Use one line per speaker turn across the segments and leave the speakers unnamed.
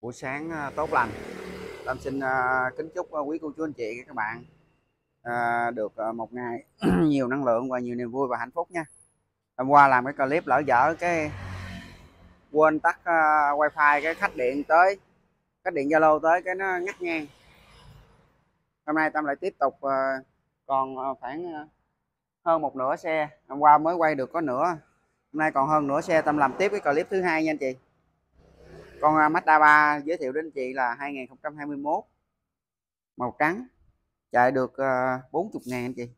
buổi sáng à, tốt lành Tâm xin à, kính chúc à, quý cô chú anh chị các bạn được một ngày nhiều năng lượng và nhiều niềm vui và hạnh phúc nha hôm qua làm cái clip lỡ dở cái quên tắt wifi cái khách điện tới khách điện zalo tới cái nó ngắt ngang hôm nay tâm lại tiếp tục còn khoảng hơn một nửa xe hôm qua mới quay được có nửa hôm nay còn hơn nửa xe tâm làm tiếp cái clip thứ hai nha anh chị con à, Mazda 3 giới thiệu đến chị là 2021 màu trắng chạy được 40 ờ, ngàn anh chị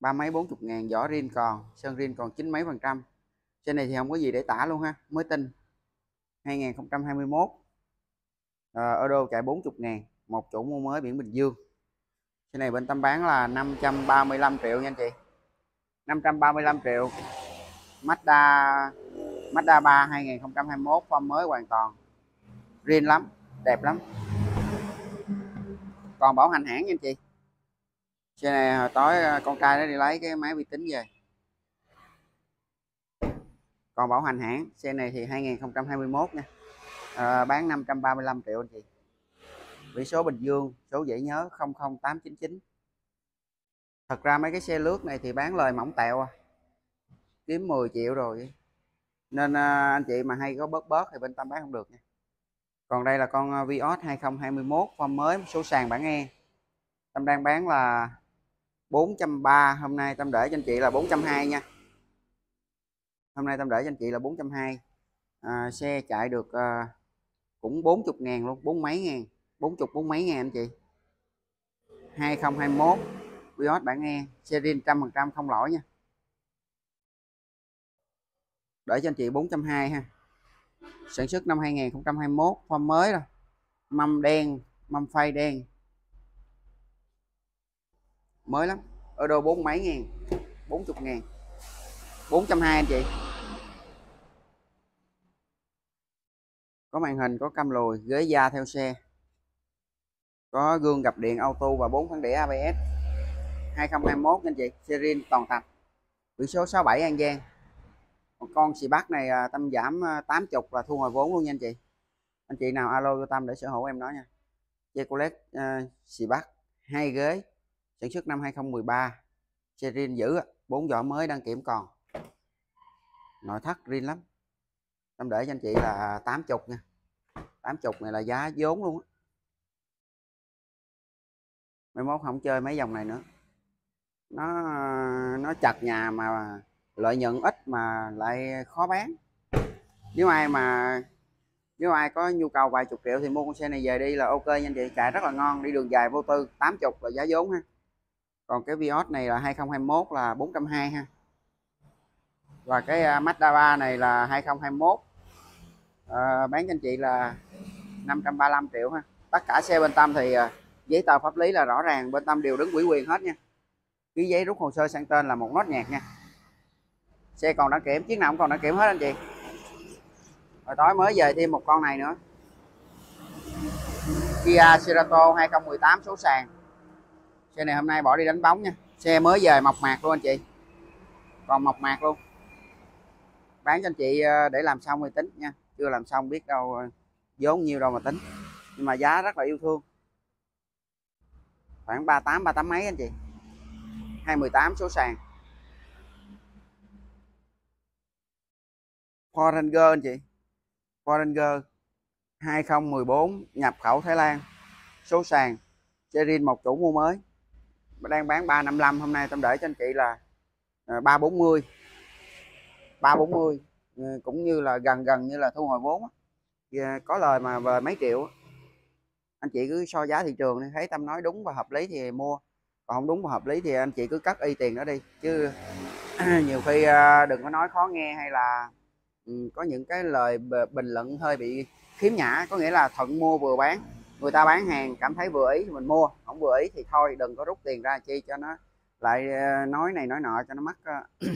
ba mấy 40 ngàn vỏ rin còn sơn rin còn chín mấy phần trăm trên này thì không có gì để tả luôn ha mới tinh 2021 à, ờ, Euro chạy 40 ngàn một chủ mua mới biển Bình Dương trên này bên tâm bán là 535 triệu nha anh chị 535 triệu Mazda Mazda 3 2021 form mới hoàn toàn riêng lắm đẹp lắm còn bảo hành hãng nha anh chị xe này hồi tối à, con trai nó đi lấy cái máy vi tính về còn bảo hành hãng xe này thì 2021 nha à, bán 535 triệu anh chị biển số Bình Dương số dễ nhớ 00899 thật ra mấy cái xe lướt này thì bán lời mỏng tẹo à kiếm 10 triệu rồi nên à, anh chị mà hay có bớt bớt thì bên tâm bán không được nha còn đây là con à, Vios 2021 form mới số sàn bản E tâm đang bán là 430 hôm nay tâm để cho anh chị là 420 nha hôm nay tâm để cho anh chị là 420 à, xe chạy được à, cũng 40 ngàn luôn bốn mấy ngàn 40 bốn mấy ngàn anh chị 2021 Vios bản E xe trăm phần trăm không lỗi nha để cho anh chị 420 ha sản xuất năm 2021 form mới rồi mâm đen mâm phay đen mới lắm ở đô bốn mấy ngàn 40 ngàn 420 anh chị có màn hình có cam lùi ghế da theo xe có gương gặp điện auto và 4 phản đĩa ABS 2021 anh chị series toàn tập biển số 67 An Giang còn con xì bát này à, Tâm giảm 80 à, là thu hồi vốn luôn nha anh chị anh chị nào alo cho Tâm để sở hữu em đó nha Chocolate uh, à, xì bát hai ghế sản xuất năm 2013 xe riêng giữ bốn vỏ mới đăng kiểm còn nội thất riêng lắm Tâm để cho anh chị là 80 nha 80 này là giá vốn luôn á mai mốt không chơi mấy dòng này nữa nó nó chặt nhà mà lợi nhuận ít mà lại khó bán nếu ai mà nếu ai có nhu cầu vài chục triệu thì mua con xe này về đi là ok nha anh chị chạy rất là ngon đi đường dài vô tư 80 là giá vốn ha còn cái Vios này là 2021 là 420 ha và cái à, Mazda 3 này là 2021 à, bán cho anh chị là 535 triệu ha tất cả xe bên Tâm thì à, giấy tờ pháp lý là rõ ràng bên Tâm đều đứng quỹ quyền hết nha ký giấy rút hồ sơ sang tên là một nốt nhạc nha xe còn đăng kiểm chiếc nào cũng còn đăng kiểm hết anh chị rồi tối mới về thêm một con này nữa Kia Cerato 2018 số sàn xe này hôm nay bỏ đi đánh bóng nha xe mới về mọc mạc luôn anh chị còn mọc mạc luôn bán cho anh chị ờ, để làm xong thì tính nha chưa làm xong biết đâu ờ, vốn nhiêu đâu mà tính nhưng mà giá rất là yêu thương khoảng 38 38 mấy anh chị 218 số sàn Ford Ranger anh chị Ford Ranger 2014 nhập khẩu Thái Lan số sàn Cherin một chủ mua mới đang bán 355 hôm nay tâm để cho anh chị là 340 ờ, 340 ờ, cũng như là gần gần như là thu hồi vốn ờ, có lời mà về mấy triệu anh chị cứ so giá thị trường thấy tâm nói đúng và hợp lý thì mua còn không đúng và hợp lý thì anh chị cứ cắt y tiền đó đi chứ nhiều khi đừng có nói khó nghe hay là Ừ, có những cái lời bình luận hơi bị khiếm nhã có nghĩa là thuận mua vừa bán người ta bán hàng cảm thấy vừa ý thì mình mua không vừa ý thì thôi đừng có rút tiền ra chi cho nó lại ờ, nói này nói nọ cho nó mất ờ,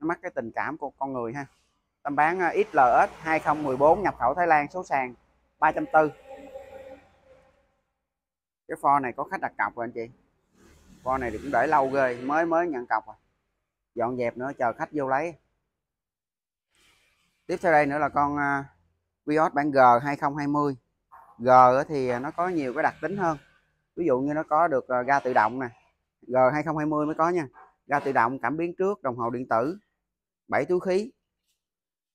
nó mất cái tình cảm của con người ha tâm bán ờ, XLS 2014 nhập khẩu Thái Lan số sàn 340 cái pho này có khách đặt cọc rồi anh chị pho này cũng để lâu ghê mới mới nhận cọc rồi à. dọn dẹp nữa chờ khách vô lấy tiếp theo đây nữa là con à, Vios bản G 2020 G thì à, nó có nhiều cái đặc tính hơn ví dụ như nó có được à, ga tự động nè G 2020 mới có nha ga tự động cảm biến trước đồng hồ điện tử 7 túi khí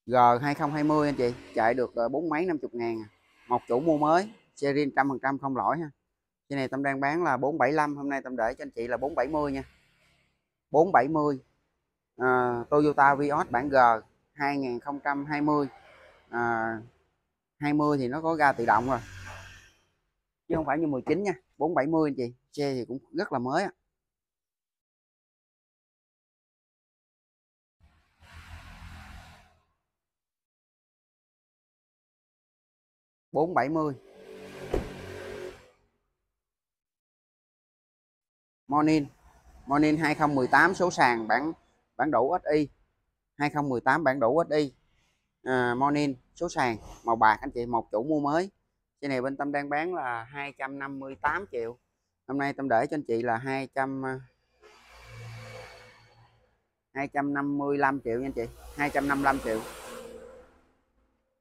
G 2020 anh chị chạy được bốn mấy năm chục ngàn một chủ mua mới xe series 100% không lỗi ha cái này Tâm đang bán là 475 hôm nay Tâm để cho anh chị là 470 nha 470 à, Toyota Vios bản G 2020 à, 20 thì nó có ga tự động rồi chứ không phải như 19 nha 470 anh chị xe thì cũng rất là mới bốn bảy mươi morning morning hai nghìn mười tám số sàn bản bản đủ SI 2018 bản đủ SI uh, Morning số sàn màu bạc anh chị một chủ mua mới trên này bên Tâm đang bán là 258 triệu hôm nay Tâm để cho anh chị là 200 255 triệu nha anh chị 255 triệu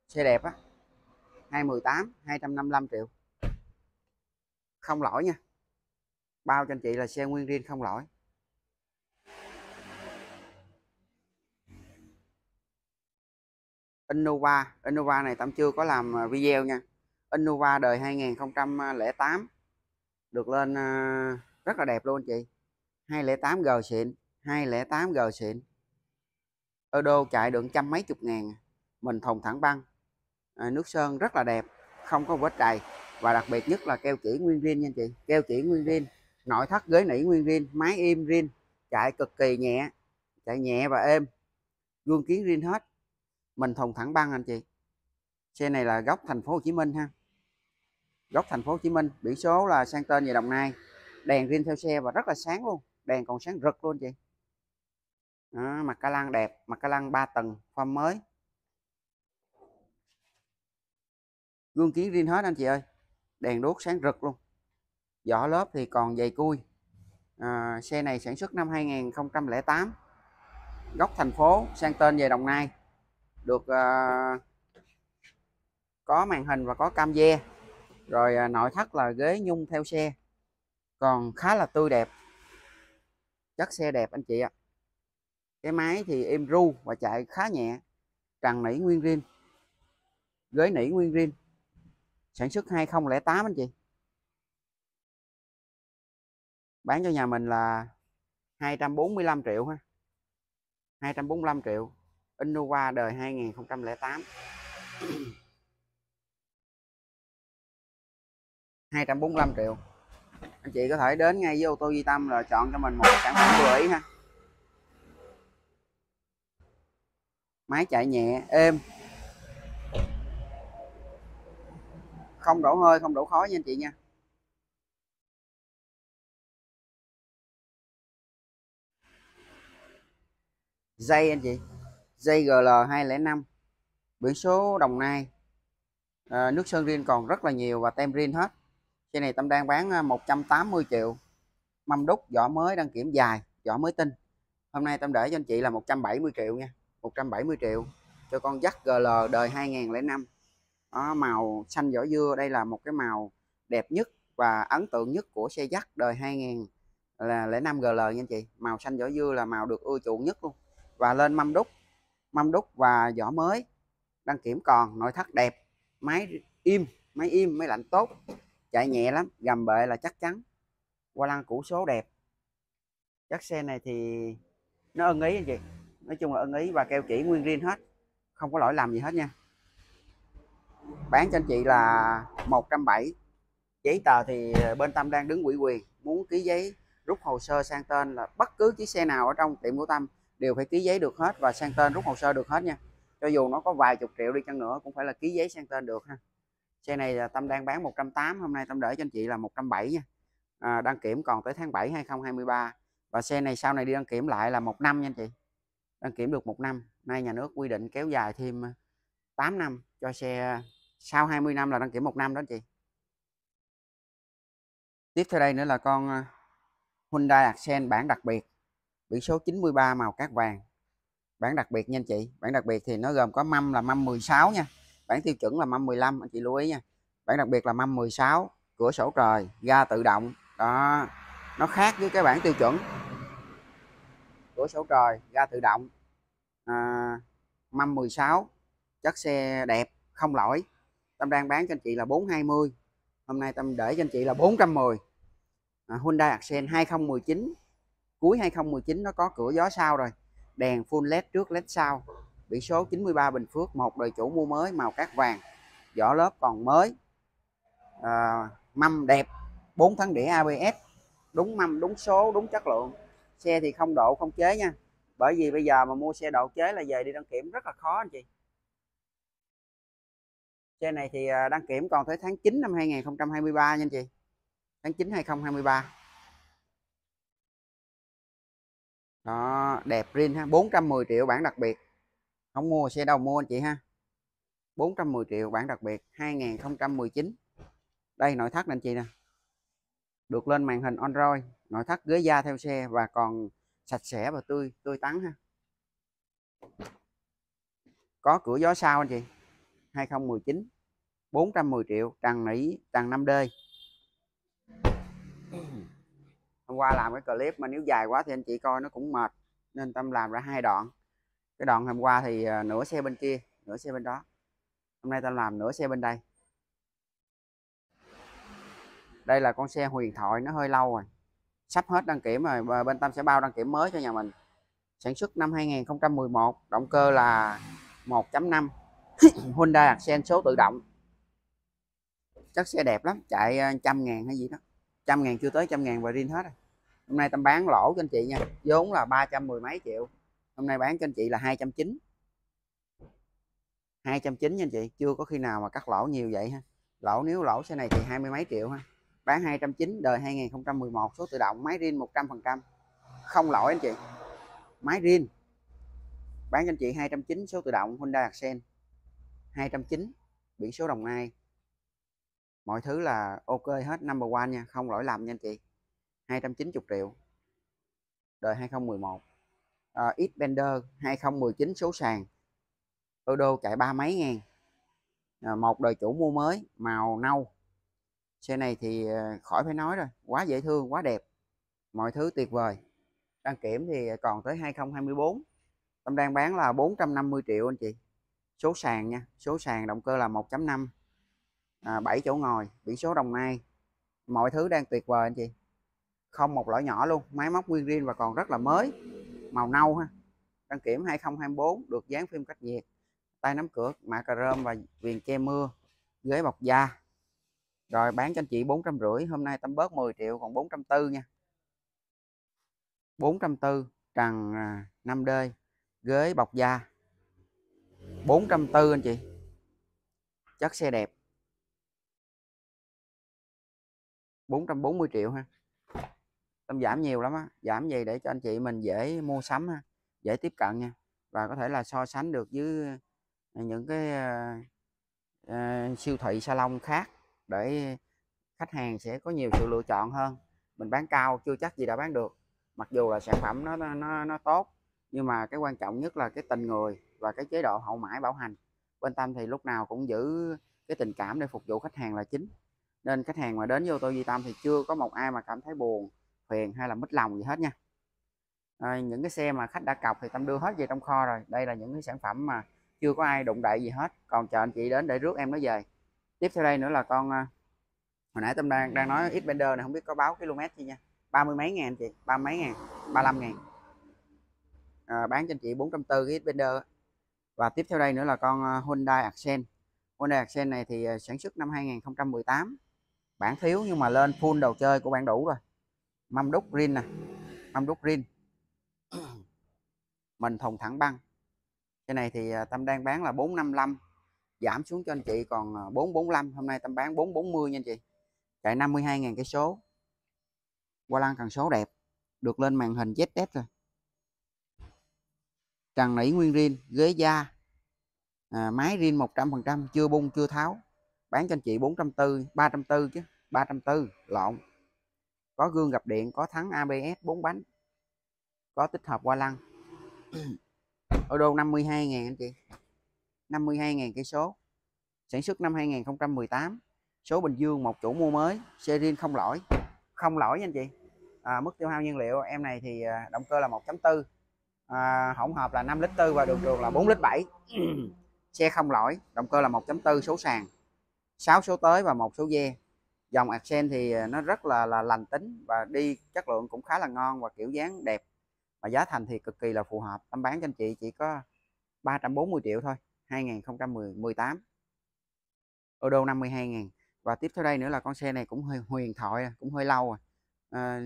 xe đẹp á 218 255 triệu không lỗi nha bao cho anh chị là xe nguyên riêng không lỗi Innova Innova này tạm chưa có làm à, video nha Innova đời 2008 được lên à, rất là đẹp luôn anh chị 208G xịn 208G xịn ở đô chạy được trăm mấy chục ngàn mình thùng thẳng băng à, nước sơn rất là đẹp không có vết đầy và đặc biệt nhất là keo chỉ nguyên riêng nha chị keo chỉ nguyên riêng nội thất ghế nỉ nguyên riêng máy im riêng chạy cực kỳ nhẹ chạy nhẹ và êm gương kiến riêng hết mình thùng thẳng băng anh chị xe này là gốc thành phố Hồ Chí Minh ha gốc thành phố Hồ Chí Minh biển số là sang tên về Đồng Nai đèn riêng theo xe và rất là sáng luôn đèn còn sáng rực luôn chị đó, mặt ca lăng đẹp mặt ca lăng 3 tầng form mới gương kiến riêng hết anh chị ơi đèn đốt sáng rực luôn vỏ lớp thì còn dày cui à, xe này sản xuất năm 2008 góc thành phố sang tên về Đồng Nai được uh, có màn hình và có cam ve rồi uh, nội thất là ghế nhung theo xe còn khá là tươi đẹp chất xe đẹp anh chị ạ cái máy thì êm ru và chạy khá nhẹ trần nỉ nguyên riêng ghế nỉ nguyên riêng sản xuất 2008 anh chị bán cho nhà mình là 245 triệu ha 245 triệu Innova đời 2008 245 triệu anh chị có thể đến ngay với ô tô Di Tâm là chọn cho mình một sản phẩm vừa ý ha máy chạy nhẹ êm không đổ hơi không đổ khói nha anh chị nha dây anh chị JGL205 biển số Đồng Nai à, nước sơn riêng còn rất là nhiều và tem riêng hết xe này Tâm đang bán 180 ờ, triệu mâm đúc vỏ mới đăng kiểm dài vỏ mới tinh hôm nay Tâm để cho anh chị là 170 triệu nha 170 triệu cho con dắt GL đời 2005 đó, màu xanh vỏ dưa đây là một cái màu đẹp nhất và ấn tượng nhất của xe dắt đời 2000 là 05 GL nha anh chị màu xanh vỏ dưa là màu được ưa chuộng nhất luôn và lên mâm đúc mâm đúc và vỏ mới đăng kiểm còn nội thất đẹp máy im máy im máy lạnh tốt chạy nhẹ lắm gầm bệ là chắc chắn qua lăng cũ số đẹp chắc xe này thì nó ưng ý anh chị nói chung là ưng ý và keo chỉ nguyên riêng hết không có lỗi làm gì hết nha bán cho anh chị là 170 giấy tờ thì bên Tâm đang đứng quỹ quyền muốn ký giấy rút hồ sơ sang tên là bất cứ chiếc xe nào ở trong tiệm của Tâm đều phải ký giấy được hết và sang tên rút hồ sơ được hết nha cho dù nó có vài chục triệu đi chăng nữa cũng phải là ký giấy sang tên được ha xe này là tâm đang bán 108 hôm nay tâm để cho anh chị là 107 nha à, đăng kiểm còn tới tháng 7 2023 và xe này sau này đi đăng kiểm lại là một năm nha anh chị đăng kiểm được một năm nay nhà nước quy định kéo dài thêm 8 à, năm cho xe à, sau 20 năm là đăng kiểm một năm đó anh chị tiếp theo đây nữa là con à, Hyundai Accent bản đặc biệt Biển số 93 màu cát vàng. Bản đặc biệt nha anh chị. Bản đặc biệt thì nó gồm có mâm là mâm 16 nha. Bản tiêu chuẩn là mâm 15 anh chị lưu ý nha. Bản đặc biệt là mâm 16, cửa sổ trời, ga tự động. Đó. Nó khác với cái bản tiêu chuẩn. Cửa sổ trời, ga tự động. À, mâm 16, chất xe đẹp, không lỗi. Tâm đang bán cho anh chị là 420. Hôm nay Tâm để cho anh chị là 410. À, Hyundai Accent 2019 cuối 2019 nó có cửa gió sau rồi đèn full led trước led sau biển số 93 Bình Phước một đời chủ mua mới màu cát vàng vỏ lớp còn mới à, mâm đẹp 4 tháng đĩa ABS đúng mâm đúng số đúng chất lượng xe thì không độ không chế nha bởi vì bây giờ mà mua xe độ chế là về đi đăng kiểm rất là khó anh chị xe này thì à, đăng kiểm còn tới tháng 9 năm 2023 nha anh chị tháng 9 2023 đó đẹp rin ha 410 triệu bản đặc biệt không mua xe đâu mua anh chị ha 410 triệu bản đặc biệt 2019 đây nội thất anh chị nè được lên màn hình Android nội thất ghế da theo xe và còn sạch sẽ và tươi tươi tắn ha có cửa gió sau anh chị 2019 410 triệu tràn nỉ tràn 5D hôm qua làm cái clip mà nếu dài quá thì anh chị coi nó cũng mệt nên tâm làm ra hai đoạn cái đoạn hôm qua thì ờ, nửa xe bên kia nửa xe bên đó hôm nay tâm làm nửa xe bên đây đây là con xe huyền thoại nó hơi lâu rồi sắp hết đăng kiểm rồi bên tâm sẽ bao đăng kiểm mới cho nhà mình sản xuất năm 2011 động cơ là 1.5 Hyundai Accent số tự động chắc xe đẹp lắm chạy ờ, trăm ngàn hay gì đó trăm ngàn chưa tới trăm ngàn và riêng hết rồi hôm nay tâm bán lỗ cho anh chị nha vốn là ba trăm mười mấy triệu hôm nay bán cho anh chị là hai trăm chín hai trăm chín nha anh chị chưa có khi nào mà cắt lỗ nhiều vậy ha lỗ nếu lỗ xe này thì hai mươi mấy triệu ha bán hai trăm chín đời hai nghìn mười một số tự động máy riêng một trăm phần trăm không lỗi anh chị máy riêng bán cho anh chị hai trăm chín số tự động Honda Accent chín biển số Đồng Nai mọi thứ là ok hết number one nha không lỗi lầm nha anh chị 290 triệu đời 2011 à, Xpander 2019 số sàn ô chạy ba mấy ngàn à, một đời chủ mua mới màu nâu xe này thì ờ, khỏi phải nói rồi quá dễ thương quá đẹp mọi thứ tuyệt vời đăng kiểm thì còn tới 2024 Tâm đang bán là 450 triệu anh chị số sàn nha số sàn động cơ là 1.5 à, 7 chỗ ngồi biển số Đồng Nai mọi thứ đang tuyệt vời anh chị không một lỗi nhỏ luôn máy móc nguyên riêng và còn rất là mới màu nâu ha đăng kiểm 2024 được dán phim cách nhiệt tay nắm cửa mạ cà rơm và viền che mưa ghế bọc da rồi bán cho anh chị bốn rưỡi hôm nay tâm bớt 10 triệu còn bốn nha bốn trần 5D à, ghế bọc da bốn anh chị chất xe đẹp 440 triệu ha tôm giảm nhiều lắm á giảm gì để cho anh chị mình dễ mua sắm ha, dễ tiếp cận nha và có thể là so sánh được với à, những cái uh, siêu thị salon khác để khách hàng sẽ có nhiều sự lựa chọn hơn mình bán cao chưa chắc gì đã bán được mặc dù là sản phẩm nó nó nó tốt nhưng mà cái quan trọng nhất là cái tình người và cái chế độ hậu mãi bảo hành bên tâm thì lúc nào cũng giữ cái tình cảm để phục vụ khách hàng là chính nên khách hàng mà đến vô tôi di tâm thì chưa có một ai mà cảm thấy buồn phiền hay là mít lòng gì hết nha à, những cái xe mà khách đã cọc thì tâm đưa hết về trong kho rồi đây là những cái sản phẩm mà chưa có ai đụng đậy gì hết còn chờ anh chị đến để rước em nó về tiếp theo đây nữa là con à, hồi nãy tâm đang đang nói Xpander này không biết có báo km gì nha ba mươi mấy ngàn chị ba mấy ngàn ba mươi ngàn à, bán cho anh chị bốn trăm tư cái Xpander và tiếp theo đây nữa là con à, Hyundai Accent Hyundai Accent này thì à, sản xuất năm 2018 bản thiếu nhưng mà lên full đầu chơi của bạn đủ rồi mâm đúc rin nè, mâm đúc rin mình thùng thẳng băng cái này thì à, tâm đang bán là 455 giảm xuống cho anh chị còn 445 à, hôm nay tâm bán 440 nha anh chị chạy 52.000 cái số qua lăng cần số đẹp được lên màn hình ZS rồi trần nỉ nguyên rin ghế da à, máy rin 100% chưa bung chưa tháo bán cho anh chị 440 340 chứ 340 lộn có gương gặp điện có thắng ABS 4 bánh có tích hợp qua lăng ô đô 52.000 anh chị 52.000 cây số sản xuất năm 2018 số Bình Dương một chủ mua mới xe riêng không lỗi không lỗi nha anh chị à, mức tiêu hao nhiên liệu em này thì à, động cơ là 1.4 à, hỗn hợp là 5 lít 4 và đường trường là 4 lít 7 xe không lỗi động cơ là 1.4 số sàn 6 số tới và một số dê dòng accent thì ờ, nó rất là là lành tính và đi chất lượng cũng khá là ngon và kiểu dáng đẹp và giá thành thì cực kỳ là phù hợp tâm bán cho anh chị chỉ có 340 triệu thôi 2018 Euro 52 ngàn và tiếp theo đây nữa là con xe này cũng hơi huyền thoại cũng hơi lâu rồi à,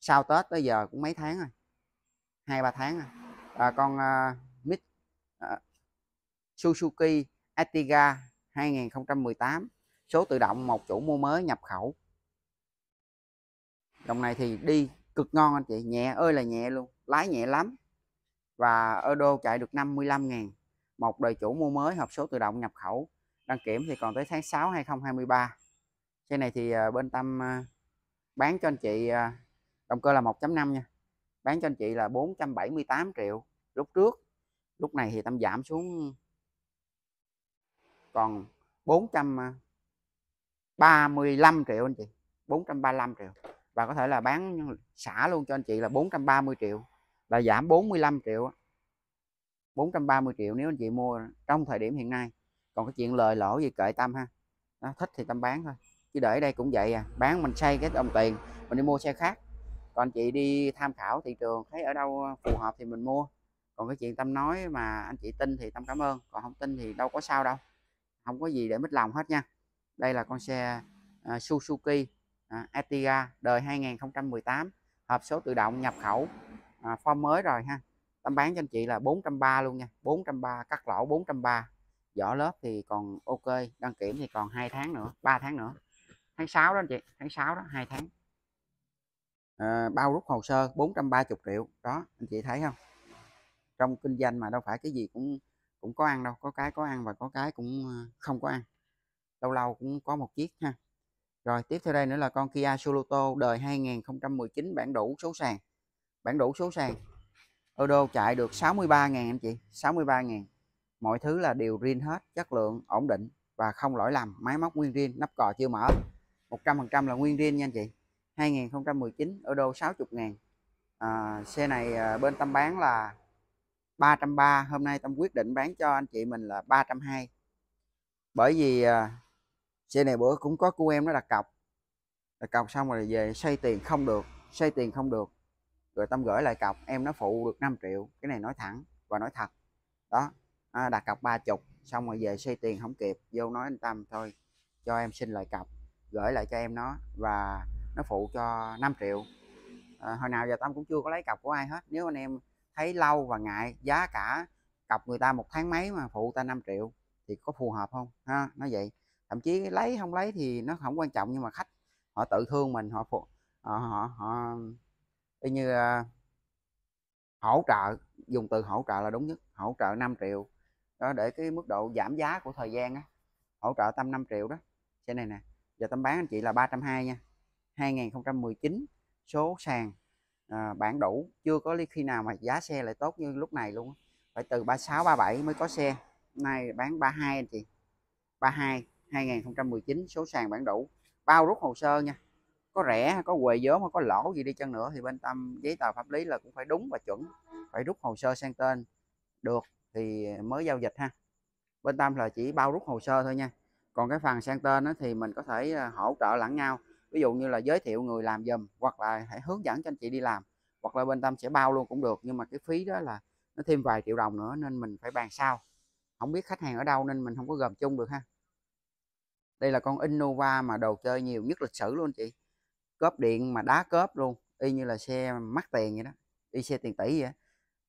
sau Tết tới giờ cũng mấy tháng rồi hai ba tháng rồi à, con uh, Mix uh, Suzuki Atiga 2018 số tự động một chủ mua mới nhập khẩu dòng này thì đi cực ngon anh chị nhẹ ơi là nhẹ luôn lái nhẹ lắm và Euro chạy được 55 ngàn một đời chủ mua mới hộp số tự động nhập khẩu đăng kiểm thì còn tới tháng 6 2023 xe này thì ờ, bên Tâm ờ, bán cho anh chị ờ, động cơ là 1.5 nha bán cho anh chị là 478 triệu lúc trước lúc này thì Tâm giảm xuống còn 400 35 triệu anh chị 435 triệu và có thể là bán xả luôn cho anh chị là 430 triệu là giảm 45 triệu 430 triệu nếu anh chị mua trong thời điểm hiện nay còn cái chuyện lời lỗ gì kệ tâm ha Đó, thích thì tâm bán thôi chứ để đây cũng vậy à bán mình xây cái đồng tiền mình đi mua xe khác còn anh chị đi tham khảo thị trường thấy ở đâu phù hợp thì mình mua còn cái chuyện tâm nói mà anh chị tin thì tâm cảm ơn còn không tin thì đâu có sao đâu không có gì để mít lòng hết nha đây là con xe à, Suzuki uh, à, Atiga đời 2018 hộp số tự động nhập khẩu à, form mới rồi ha tâm bán cho anh chị là 430 luôn nha 430 cắt lỗ 430 vỏ lớp thì còn ok đăng kiểm thì còn hai tháng nữa 3 tháng nữa tháng 6 đó anh chị tháng 6 đó hai tháng à, bao rút hồ sơ 430 triệu đó anh chị thấy không trong kinh doanh mà đâu phải cái gì cũng cũng có ăn đâu có cái có ăn và có cái cũng không có ăn lâu lâu cũng có một chiếc ha rồi tiếp theo đây nữa là con Kia Soluto đời 2019 bản đủ số sàn bản đủ số sàn Odo chạy được 63.000 anh chị 63.000 mọi thứ là đều riêng hết chất lượng ổn định và không lỗi lầm máy móc nguyên riêng nắp cò chưa mở 100% là nguyên riêng nha anh chị 2019 ở đô 60 ngàn à, xe này à, bên Tâm bán là 330 hôm nay Tâm quyết định bán cho anh chị mình là 320 bởi vì à, xe này bữa cũng có cô em nó đặt cọc đặt cọc xong rồi về xây tiền không được xây tiền không được rồi tâm gửi lại cọc em nó phụ được 5 triệu cái này nói thẳng và nói thật đó à, đặt cọc ba chục xong rồi về xây tiền không kịp vô nói anh tâm thôi cho em xin lại cọc gửi lại cho em nó và nó phụ cho 5 triệu à, hồi nào giờ tâm cũng chưa có lấy cọc của ai hết nếu anh em thấy lâu và ngại giá cả cọc người ta một tháng mấy mà phụ ta 5 triệu thì có phù hợp không ha nó vậy thậm chí lấy không lấy thì nó không quan trọng nhưng mà khách họ tự thương mình họ họ ờ, họ, họ y như uh, hỗ trợ dùng từ hỗ trợ là đúng nhất hỗ trợ 5 triệu đó để cái mức độ giảm giá của thời gian á hỗ trợ tâm 5 triệu đó xe này nè giờ tâm bán anh chị là 320 nha 2019 số sàn à, bản đủ chưa có lý khi nào mà giá xe lại tốt như lúc này luôn phải từ 36 37 mới có xe nay bán 32 anh chị 32 2019 số sàn bản đủ bao rút hồ sơ nha có rẻ có quề vốn có lỗ gì đi chăng nữa thì bên tâm giấy tờ pháp lý là cũng phải đúng và chuẩn phải rút hồ sơ sang tên được thì mới giao dịch ha bên tâm là chỉ bao rút hồ sơ thôi nha còn cái phần sang tên đó thì mình có thể à, hỗ trợ lẫn nhau ví dụ như là giới thiệu người làm dùm hoặc là hãy hướng dẫn cho anh chị đi làm hoặc là bên tâm sẽ bao luôn cũng được nhưng mà cái phí đó là nó thêm vài triệu đồng nữa nên mình phải bàn sau không biết khách hàng ở đâu nên mình không có gồm chung được ha đây là con Innova mà đồ chơi nhiều nhất lịch sử luôn chị cốp điện mà đá cốp luôn y như là xe mắc tiền vậy đó y xe tiền tỷ vậy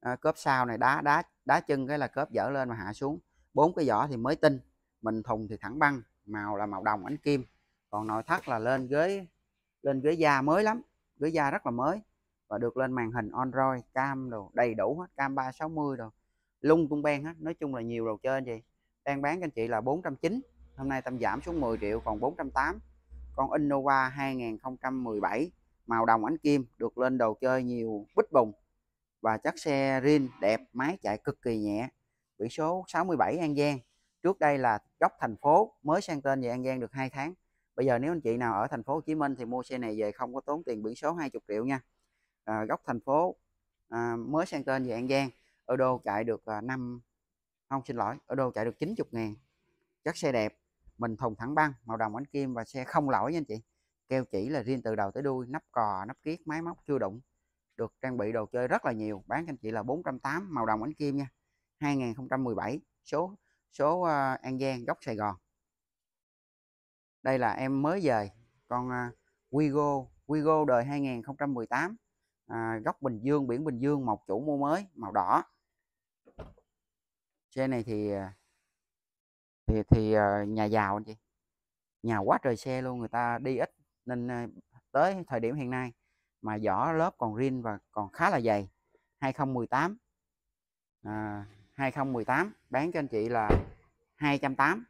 à, cốp sau này đá đá đá chân cái là cốp dở lên mà hạ xuống bốn cái vỏ thì mới tinh mình thùng thì thẳng băng màu là màu đồng ánh kim còn nội thất là lên ghế lên ghế da mới lắm ghế da rất là mới và được lên màn hình Android cam đồ đầy đủ hết cam 360 rồi lung tung ben hết nói chung là nhiều đồ chơi anh chị đang bán cho anh chị là bốn trăm chín hôm nay Tâm giảm xuống 10 triệu còn 408 con Innova 2017 màu đồng ánh kim được lên đồ chơi nhiều bích bùng và chất xe Rin đẹp máy chạy cực kỳ nhẹ biển số 67 An Giang trước đây là góc thành phố mới sang tên về An Giang được 2 tháng bây giờ nếu anh chị nào ở thành phố Hồ Chí Minh thì mua xe này về không có tốn tiền biển số 20 triệu nha à, góc thành phố à, mới sang tên về An Giang ở đô chạy được à, 5 không xin lỗi ở đô chạy được 90 ngàn chất xe đẹp mình thùng thẳng băng màu đồng ánh kim và xe không lỗi nha anh chị keo chỉ là riêng từ đầu tới đuôi nắp cò nắp kiết máy móc chưa đụng được trang bị đồ chơi rất là nhiều bán cho anh chị là 480 màu đồng ánh kim nha 2017 số số uh, An Giang góc Sài Gòn đây là em mới về con uh, Wigo Wigo đời 2018 à, góc Bình Dương biển Bình Dương một chủ mua mới màu đỏ xe này thì ờ, thì thì ờ, nhà giàu anh chị nhà quá trời xe luôn người ta đi ít nên tới thời điểm hiện nay mà vỏ lớp còn rin và còn khá là dày 2018 à, 2018 bán cho anh chị là 208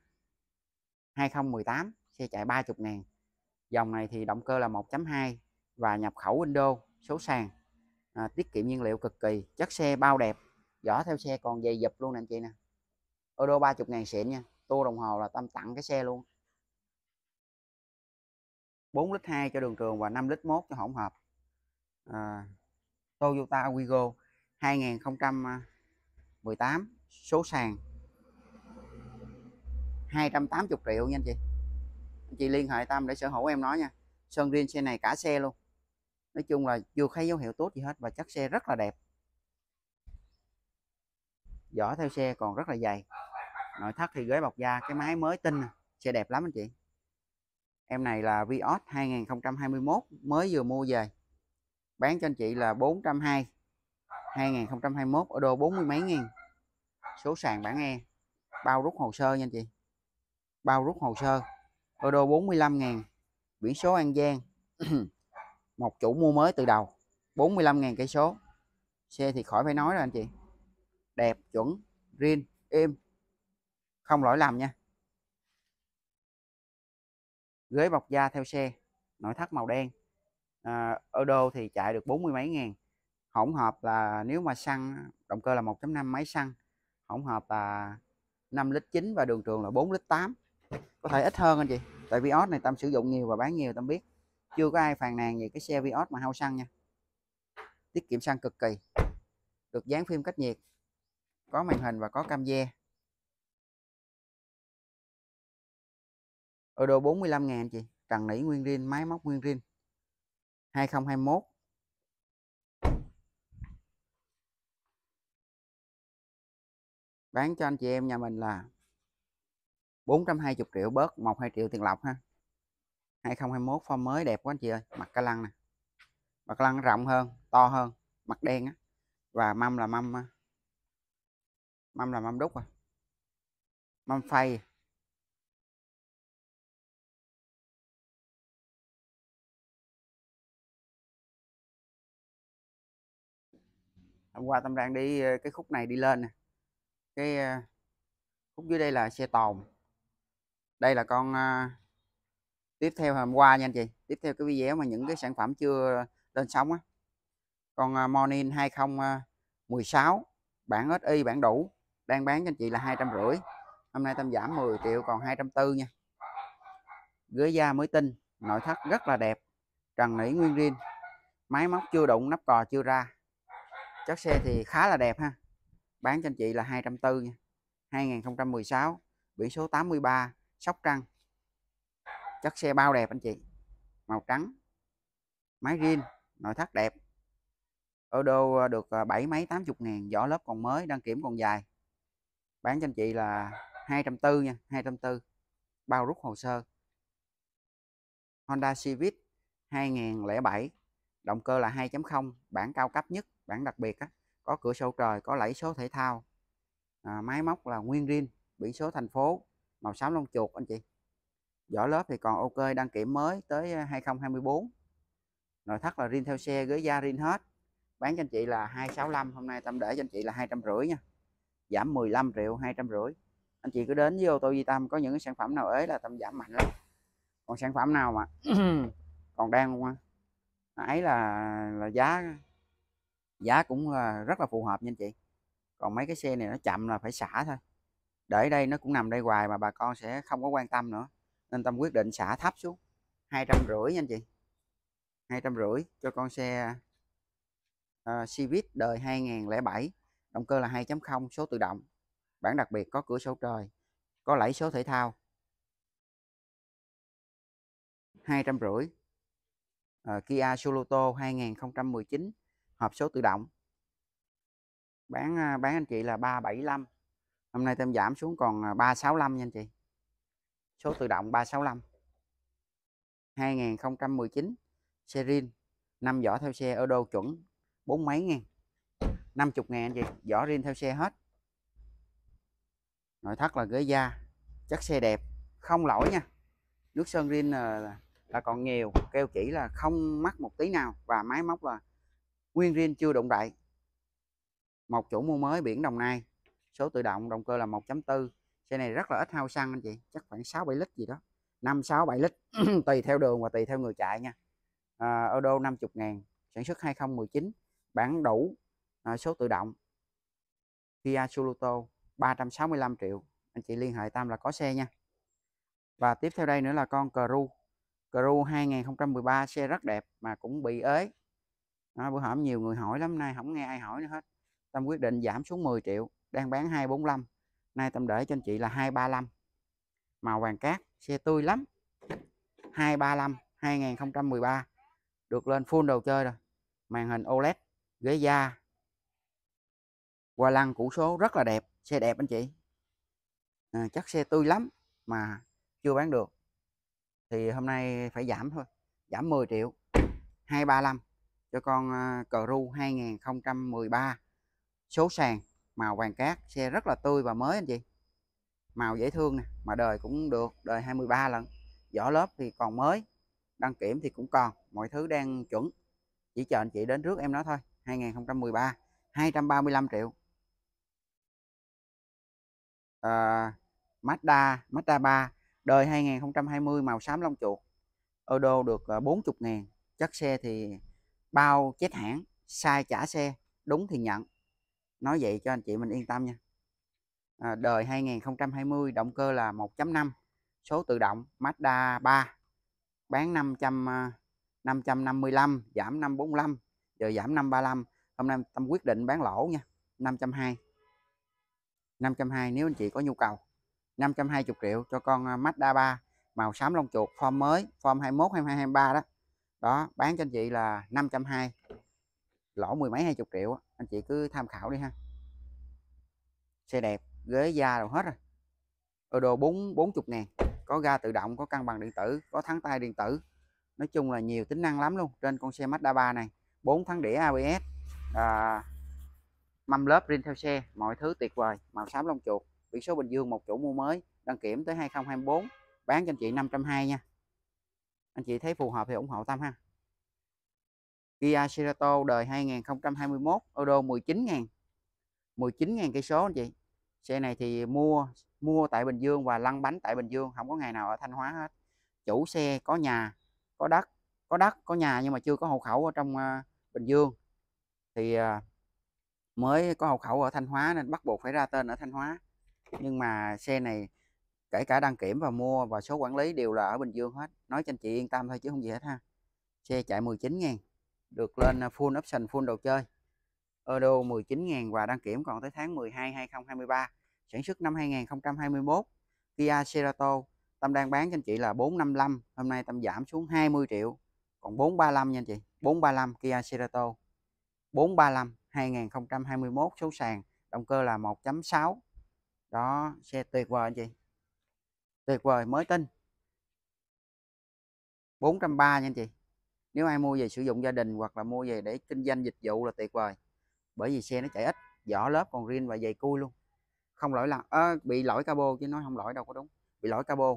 2018 xe chạy 30 ngàn dòng này thì động cơ là 1.2 và nhập khẩu Indo số sàn à, tiết kiệm nhiên liệu cực kỳ chất xe bao đẹp vỏ theo xe còn dày dập luôn nè anh chị nè ô đô 30 ngàn xịn nha tô đồng hồ là tâm tặng cái xe luôn 4 lít 2 cho đường trường và 5 lít 1 cho hỗn hợp à, Toyota Wigo 2018 số sàn 280 triệu nha anh chị anh chị liên hệ Tâm để sở hữu em nói nha sơn riêng xe này cả xe luôn nói chung là chưa thấy dấu hiệu tốt gì hết và chất xe rất là đẹp vỏ theo xe còn rất là dày nội thất thì ghế bọc da cái máy mới tinh à, xe đẹp lắm anh chị em này là Vios 2021 mới vừa mua về bán cho anh chị là 420 2021 ở đô 40 mấy nghìn số sàn bản e bao rút hồ sơ nha anh chị bao rút hồ sơ ở đô 45 ngàn biển số An Giang một chủ mua mới từ đầu 45 ngàn cây số xe thì khỏi phải nói rồi anh chị đẹp chuẩn riêng êm không lỗi lầm nha ghế bọc da theo xe nội thất màu đen à, ở đô thì chạy được bốn mươi mấy ngàn hỗn hợp là nếu mà xăng động cơ là 1.5 máy xăng hỗn hợp là 5 lít 9 và đường trường là 4 lít 8 có thể ít hơn anh chị tại Vios này tâm sử dụng nhiều và bán nhiều tâm biết chưa có ai phàn nàn về cái xe Vios mà hao xăng nha tiết kiệm xăng cực kỳ được dán phim cách nhiệt có màn hình và có cam ve ô đô 45 ngàn chị trần nỉ nguyên rin máy móc nguyên rin 2021 bán cho anh chị em nhà mình là 420 triệu bớt 1 2 triệu tiền lọc ha 2021 form mới đẹp quá anh chị ơi mặt ca lăng nè mặt lăng rộng hơn to hơn mặt đen á và mâm là mâm mâm là mâm đúc à mâm phay hôm qua tâm đang đi ờ, cái khúc này đi lên nè cái ờ, khúc dưới đây là xe tồn đây là con ờ, tiếp theo hôm qua nha anh chị tiếp theo cái video mà những cái sản phẩm chưa lên sóng á con Monin 2016 bản SI bản đủ đang bán cho anh chị là hai trăm rưỡi hôm nay Tâm giảm 10 triệu còn hai trăm tư nha ghế da mới tinh nội thất rất là đẹp trần nỉ nguyên riêng máy móc chưa đụng nắp cò chưa ra chất xe thì khá là đẹp ha bán cho anh chị là 240 nha 2016 biển số 83 Sóc Trăng chất xe bao đẹp anh chị màu trắng máy riêng nội thất đẹp ô đô ờ, được ờ, bảy mấy 80 ngàn vỏ lớp còn mới đăng kiểm còn dài bán cho anh chị là 240 nha 240 bao rút hồ sơ Honda Civic 2007 động cơ là 2.0 bản cao cấp nhất bản đặc biệt á, có cửa sổ trời có lẫy số thể thao à, máy móc là nguyên riêng biển số thành phố màu xám lông chuột anh chị vỏ lớp thì còn ok đăng kiểm mới tới 2024 à, nội thất là riêng theo xe ghế da riêng hết bán cho anh chị là 265 hôm nay tâm để cho anh chị là 250 nha giảm 15 triệu 250 anh chị cứ đến với ô tô Di Tâm có những cái sản phẩm nào ế là tâm giảm mạnh lắm còn sản phẩm nào mà còn đang ấy là là giá giá cũng ờ, rất là phù hợp nha anh chị còn mấy cái xe này nó chậm là phải xả thôi để đây nó cũng nằm đây hoài mà bà con sẽ không có quan tâm nữa nên tâm quyết định xả thấp xuống hai trăm rưỡi nha anh chị hai trăm rưỡi cho con xe uh, Civic đời 2007 động cơ là 2.0 số tự động bản đặc biệt có cửa sổ trời có lẫy số thể thao hai trăm rưỡi ờ, Kia Soluto 2019 hộp số tự động bán à, bán anh chị là 375 hôm nay tem giảm xuống còn 365 à, nha anh chị số tự động 365 2019 serin 5 vỏ theo xe ở đô chuẩn bốn mấy ngàn 50 ngàn anh chị vỏ riêng theo xe hết nội thất là ghế da chất xe đẹp không lỗi nha nước sơn riêng à, là, là còn nhiều keo chỉ là không mắc một tí nào và máy móc là nguyên rin chưa động đậy một chủ mua mới biển Đồng Nai số tự động động cơ là 1.4 xe này rất là ít hao xăng anh chị chắc khoảng 6 7 lít gì đó 5 6 7 lít tùy theo đường và tùy theo người chạy nha à, ô đô 50 ngàn sản xuất 2019 bản đủ à, số tự động Kia Soluto 365 triệu anh chị liên hệ Tam là có xe nha và tiếp theo đây nữa là con Cru Cru 2013 xe rất đẹp mà cũng bị ế à, bữa hôm nhiều người hỏi lắm nay không nghe ai hỏi nữa hết tâm quyết định giảm xuống 10 triệu đang bán 245 nay tâm để cho anh chị là 235 màu vàng cát xe tươi lắm 235 2013 được lên full đồ chơi rồi màn hình OLED ghế da qua lăng củ số rất là đẹp xe đẹp anh chị à, chắc xe tươi lắm mà chưa bán được thì hôm nay phải giảm thôi giảm 10 triệu 235 cho con cờ ru 2013 số sàn màu vàng cát xe rất là tươi và mới anh chị màu dễ thương nè mà đời cũng được đời 23 lần vỏ lớp thì còn mới đăng kiểm thì cũng còn mọi thứ đang chuẩn chỉ chờ anh chị đến trước em nói thôi 2013 235 triệu à, Mazda Mazda 3 đời 2020 màu xám lông chuột ô đô được 40 ờ, ngàn chất xe thì bao chết hãng sai trả xe đúng thì nhận nói vậy cho anh chị mình yên tâm nha à, đời 2020 động cơ là 1.5 số tự động Mazda 3 bán 500 555 à, giảm 545 giờ giảm 535 hôm nay Tâm quyết định bán lỗ nha 520 520 nếu anh chị có nhu cầu 520 triệu cho con à, Mazda 3 màu xám lông chuột form mới form 21 22 đó đó bán cho anh chị là năm trăm hai lỗ mười mấy hai chục triệu anh chị cứ tham khảo đi ha xe đẹp ghế da đồ hết rồi ở đồ bốn bốn chục ngàn có ga tự động có cân bằng điện tử có thắng tay điện tử nói chung là nhiều tính năng lắm luôn trên con xe Mazda 3 này 4 thắng đĩa ABS à, mâm lớp rin theo xe mọi thứ tuyệt vời màu xám lông chuột biển số Bình Dương một chủ mua mới đăng kiểm tới 2024 bán cho anh chị 520 nha anh chị thấy phù hợp thì ủng hộ Tâm ha Kia Cerato đời 2021 Euro 19.000 19.000 cây số anh chị xe này thì mua mua tại Bình Dương và lăn bánh tại Bình Dương không có ngày nào ở Thanh Hóa hết chủ xe có nhà có đất có đất có nhà nhưng mà chưa có hộ khẩu ở trong ờ, Bình Dương thì ờ, mới có hộ khẩu ở Thanh Hóa nên bắt buộc phải ra tên ở Thanh Hóa nhưng mà xe này kể cả đăng kiểm và mua và số quản lý đều là ở Bình Dương hết nói cho anh chị yên tâm thôi chứ không gì hết ha xe chạy 19 000 được lên à, full option full đồ chơi Euro 19 000 và đăng kiểm còn tới tháng 12 2023 sản xuất năm 2021 Kia Cerato Tâm đang bán cho anh chị là 455 hôm nay Tâm giảm xuống 20 triệu còn 435 nha anh chị 435 Kia Cerato 435 2021 số sàn động cơ là 1.6 đó xe tuyệt vời anh chị tuyệt vời mới tinh 430 nha anh chị nếu ai mua về sử dụng gia đình hoặc là mua về để kinh doanh dịch vụ là tuyệt vời bởi vì xe nó chạy ít vỏ lớp còn riêng và dày cui luôn không lỗi là à, bị lỗi cabo chứ nói không lỗi đâu có đúng bị lỗi cabo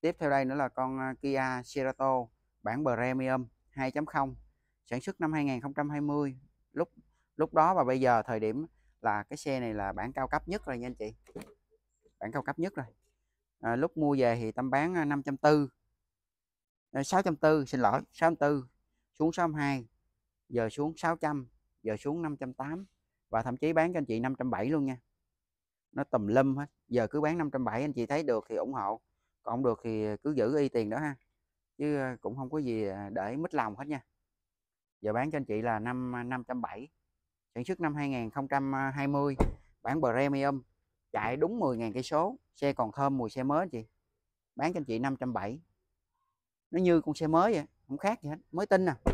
tiếp theo đây nữa là con Kia Cerato bản Premium 2.0 sản xuất năm 2020 lúc lúc đó và bây giờ thời điểm là cái xe này là bản cao cấp nhất rồi nha anh chị bản cao cấp nhất rồi à, lúc mua về thì tâm bán 540 à, 640 ờ, xin lỗi 640 xuống 62 giờ xuống 600 giờ xuống 580 và thậm chí bán cho anh chị 570 luôn nha nó tùm lum hết giờ cứ bán 570 anh chị thấy được thì ủng hộ còn không được thì cứ giữ y tiền đó ha chứ à, cũng không có gì để mất lòng hết nha giờ bán cho anh chị là năm 570 à, sản xuất năm 2020 bản premium chạy đúng 10.000 cây số xe còn thơm mùi xe mới chị bán cho anh chị 570 nó như con xe mới vậy không khác gì hết mới tinh à. nè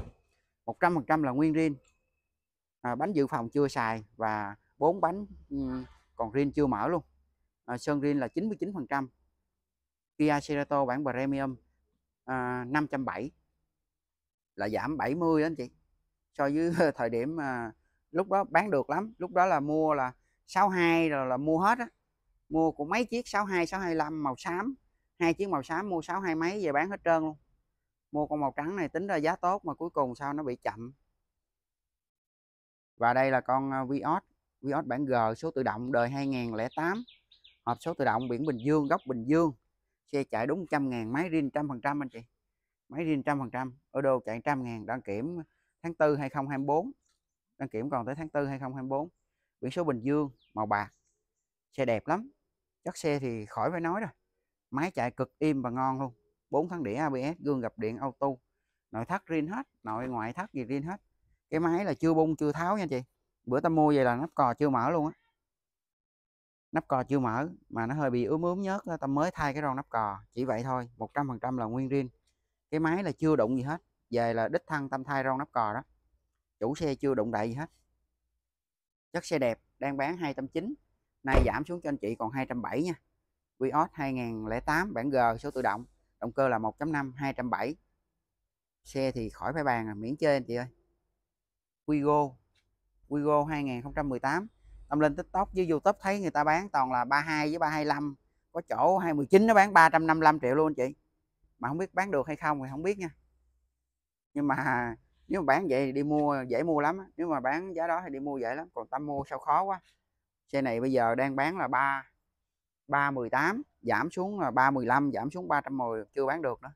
100% là nguyên riêng à, bánh dự phòng chưa xài và bốn bánh ừ, còn riêng chưa mở luôn à, sơn riêng là 99% Kia Cerato bản Premium à, 570 là giảm 70 đó anh chị so với thời điểm à, lúc đó bán được lắm lúc đó là mua là 62 rồi là mua hết á mua của mấy chiếc 62 625 màu xám hai chiếc màu xám mua 62 mấy về bán hết trơn luôn mua con màu trắng này tính ra giá tốt mà cuối cùng sao nó bị chậm và đây là con ờ, Vios Vios bản G số tự động đời 2008 hộp số tự động biển Bình Dương góc Bình Dương xe chạy đúng 100 ngàn máy riêng trăm phần trăm anh chị máy riêng trăm phần trăm ở đô chạy trăm ngàn đăng kiểm tháng 4 2024 đăng kiểm còn tới tháng 4 2024 biển số Bình Dương màu bạc xe đẹp lắm chất xe thì khỏi phải nói rồi máy chạy cực im và ngon luôn 4 thân đĩa ABS gương gặp điện auto nội thất riêng hết nội ngoại thất gì riêng hết cái máy là chưa bung chưa tháo nha chị bữa ta mua về là nắp cò chưa mở luôn á nắp cò chưa mở mà nó hơi bị ướm ướm nhớt ta mới thay cái ron nắp cò chỉ vậy thôi 100% là nguyên riêng cái máy là chưa đụng gì hết về là đích thân tâm thay ron nắp cò đó chủ xe chưa đụng đại gì hết chất xe đẹp đang bán 290 nay giảm xuống cho anh chị còn 270 nha Vios 2008 bản G số tự động động cơ là 1.5 270 xe thì khỏi phải bàn miễn chơi anh chị ơi Wigo Wigo 2018 Tâm lên tiktok với youtube thấy người ta bán toàn là 32 với 325 có chỗ 219 nó bán 355 triệu luôn anh chị mà không biết bán được hay không thì không biết nha nhưng mà nếu mà bán vậy thì đi mua dễ mua lắm nếu mà bán giá đó thì đi mua dễ lắm còn tâm mua sao khó quá xe này bây giờ đang bán là ba ba mười tám giảm xuống là ba mười lăm giảm xuống ba trăm mười chưa bán được nữa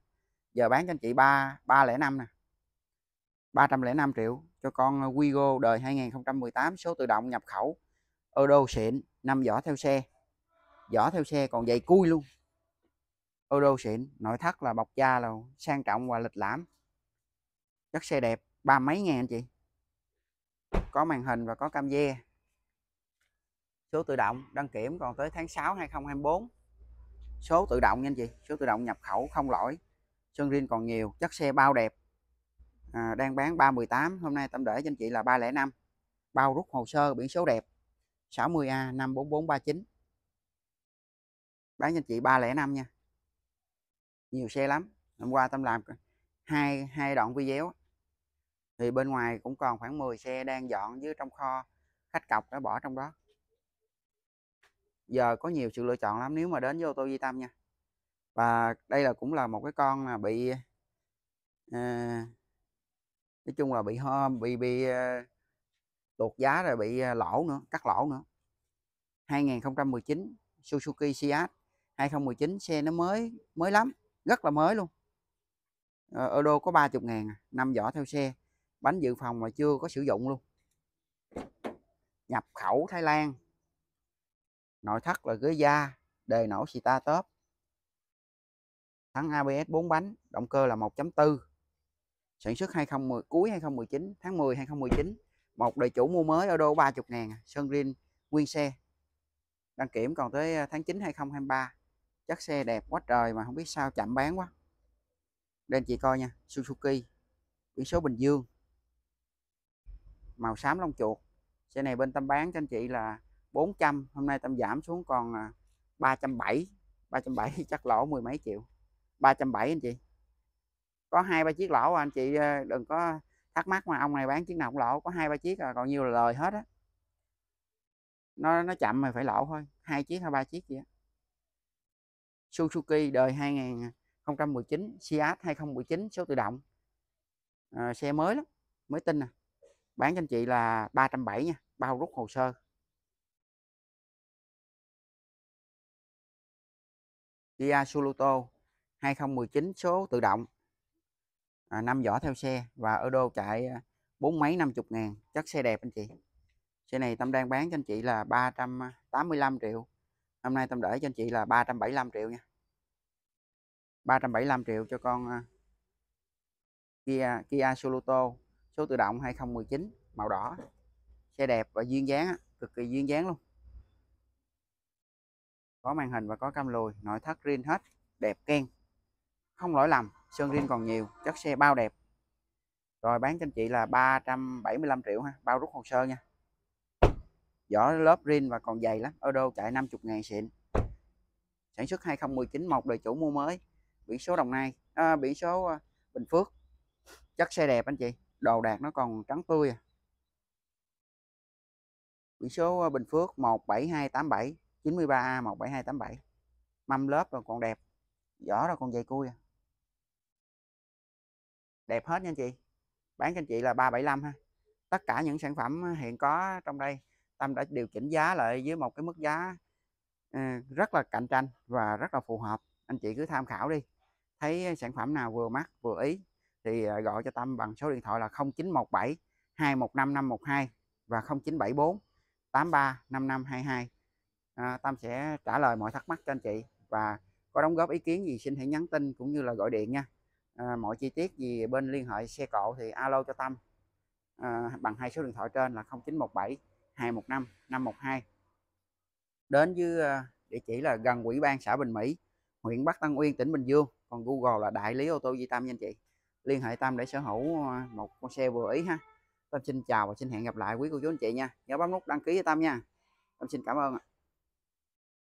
giờ bán cho anh chị ba ba lẻ năm nè ba trăm lẻ năm triệu cho con Wigo ờ, đời hai nghìn mười tám số tự động nhập khẩu Odo xịn năm vỏ theo xe vỏ theo xe còn dày cui luôn Odo xịn nội thất là bọc da là sang trọng và lịch lãm chất xe đẹp ba mấy ngàn anh chị có màn hình và có cam ve số tự động đăng kiểm còn tới tháng 6 2024 số tự động nha anh chị số tự động nhập khẩu không lỗi sơn riêng còn nhiều chất xe bao đẹp à, đang bán 318 hôm nay tâm để cho anh chị là 305 bao rút hồ sơ biển số đẹp 60A 54439 bán cho anh chị 305 nha nhiều xe lắm hôm qua tâm làm hai hai đoạn video thì bên ngoài cũng còn khoảng 10 xe đang dọn dưới trong kho khách cọc đã bỏ trong đó giờ có nhiều sự lựa chọn lắm nếu mà đến với ô tô Di Tâm nha và đây là cũng là một cái con mà bị à, nói chung là bị ho bị bị ờ, tuột giá rồi bị ờ, lỗ nữa cắt lỗ nữa 2019 Suzuki Seat 2019 xe nó mới mới lắm rất là mới luôn Euro có 30 ngàn à, năm vỏ theo xe bánh dự phòng mà chưa có sử dụng luôn nhập khẩu Thái Lan nội thất là ghế da đề nổ xì ta tớp thắng ABS 4 bánh động cơ là 1.4 sản xuất 2010 cuối 2019 tháng 10 2019 một đời chủ mua mới ở đô 30 ngàn sơn riêng nguyên xe đăng kiểm còn tới à, tháng 9 2023 chắc xe đẹp quá trời mà không biết sao chậm bán quá nên chị coi nha Suzuki biển số Bình Dương màu xám lông chuột xe này bên Tâm bán cho anh chị là 400 hôm nay Tâm giảm xuống còn 370 à, 370 chắc lỗ mười mấy triệu 370 anh chị có hai ba chiếc lỗ à anh chị à, đừng có thắc mắc mà ông này bán chiếc nào cũng lỗ có hai ba chiếc còn nhiều là lời hết á nó nó chậm mà phải lỗ thôi hai chiếc hay ba chiếc vậy Suzuki đời 2019 CH 2019 số tự động à, xe mới lắm mới tin à bán cho anh chị là 370 nha bao rút hồ sơ Kia Soluto 2019 số tự động à, 5 vỏ theo xe và ở đô chạy à, bốn mấy 50 ngàn chắc xe đẹp anh chị xe này Tâm đang bán cho anh chị là 385 triệu hôm nay Tâm để cho anh chị là 375 triệu nha 375 triệu cho con à, Kia Kia Soluto số tự động 2019 màu đỏ xe đẹp và duyên dáng cực kỳ duyên dáng luôn có màn hình và có cam lùi nội thất riêng hết đẹp ken không lỗi lầm sơn riêng còn nhiều chất xe bao đẹp rồi bán cho anh chị là 375 triệu ha bao rút hồ sơ nha vỏ lớp riêng và còn dày lắm ở đô chạy 50 ngàn xịn sản xuất 2019 một đời chủ mua mới biển số Đồng Nai à, biển số à, Bình Phước chất xe đẹp anh chị đồ đạc nó còn trắng tươi à. biển số Bình Phước 17287 93A 17287 mâm lớp rồi còn đẹp vỏ rồi còn dày cui à. đẹp hết nha anh chị bán cho anh chị là 375 ha tất cả những sản phẩm hiện có trong đây Tâm đã điều chỉnh giá lại với một cái mức giá ờ, rất là cạnh tranh và rất là phù hợp anh chị cứ tham khảo đi thấy sản phẩm nào vừa mắc vừa ý thì ờ, gọi cho Tâm bằng số điện thoại là 0917 215 512 và 0974 83 5522 à, Tâm sẽ trả lời mọi thắc mắc cho anh chị và có đóng góp ý kiến gì xin hãy nhắn tin cũng như là gọi điện nha à, mọi chi tiết gì bên liên hệ xe cộ thì alo cho Tâm à, bằng hai số điện thoại trên là 0917 215 512 đến với ờ, địa chỉ là gần quỹ ban xã Bình Mỹ huyện Bắc Tân Uyên tỉnh Bình Dương còn Google là đại lý ô tô Di Tâm nha anh chị liên hệ Tâm để sở hữu ờ, một con xe vừa ý ha Tâm xin chào và xin hẹn gặp lại quý cô chú anh chị nha nhớ bấm nút đăng ký cho Tâm nha Tâm xin cảm ơn ạ